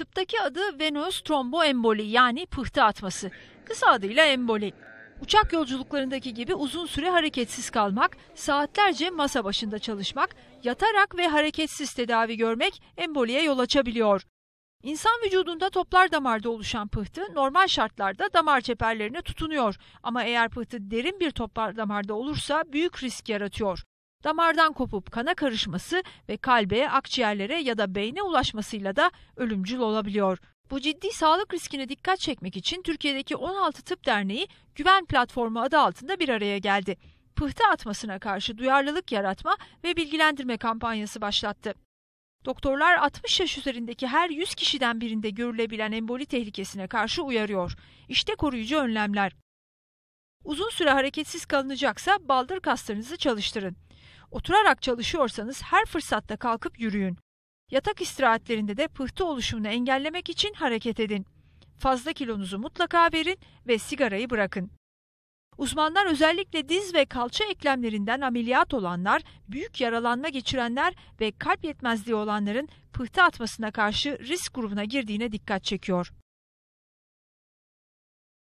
Tıptaki adı venöz tromboemboli yani pıhtı atması. Kısa adıyla emboli. Uçak yolculuklarındaki gibi uzun süre hareketsiz kalmak, saatlerce masa başında çalışmak, yatarak ve hareketsiz tedavi görmek emboliye yol açabiliyor. İnsan vücudunda toplar damarda oluşan pıhtı normal şartlarda damar çeperlerine tutunuyor ama eğer pıhtı derin bir toplar damarda olursa büyük risk yaratıyor. Damardan kopup kana karışması ve kalbe, akciğerlere ya da beyne ulaşmasıyla da ölümcül olabiliyor. Bu ciddi sağlık riskine dikkat çekmek için Türkiye'deki 16 Tıp Derneği Güven Platformu adı altında bir araya geldi. Pıhtı atmasına karşı duyarlılık yaratma ve bilgilendirme kampanyası başlattı. Doktorlar 60 yaş üzerindeki her 100 kişiden birinde görülebilen emboli tehlikesine karşı uyarıyor. İşte koruyucu önlemler. Uzun süre hareketsiz kalınacaksa baldır kaslarınızı çalıştırın. Oturarak çalışıyorsanız her fırsatta kalkıp yürüyün. Yatak istirahatlerinde de pıhtı oluşumunu engellemek için hareket edin. Fazla kilonuzu mutlaka verin ve sigarayı bırakın. Uzmanlar özellikle diz ve kalça eklemlerinden ameliyat olanlar, büyük yaralanma geçirenler ve kalp yetmezliği olanların pıhtı atmasına karşı risk grubuna girdiğine dikkat çekiyor.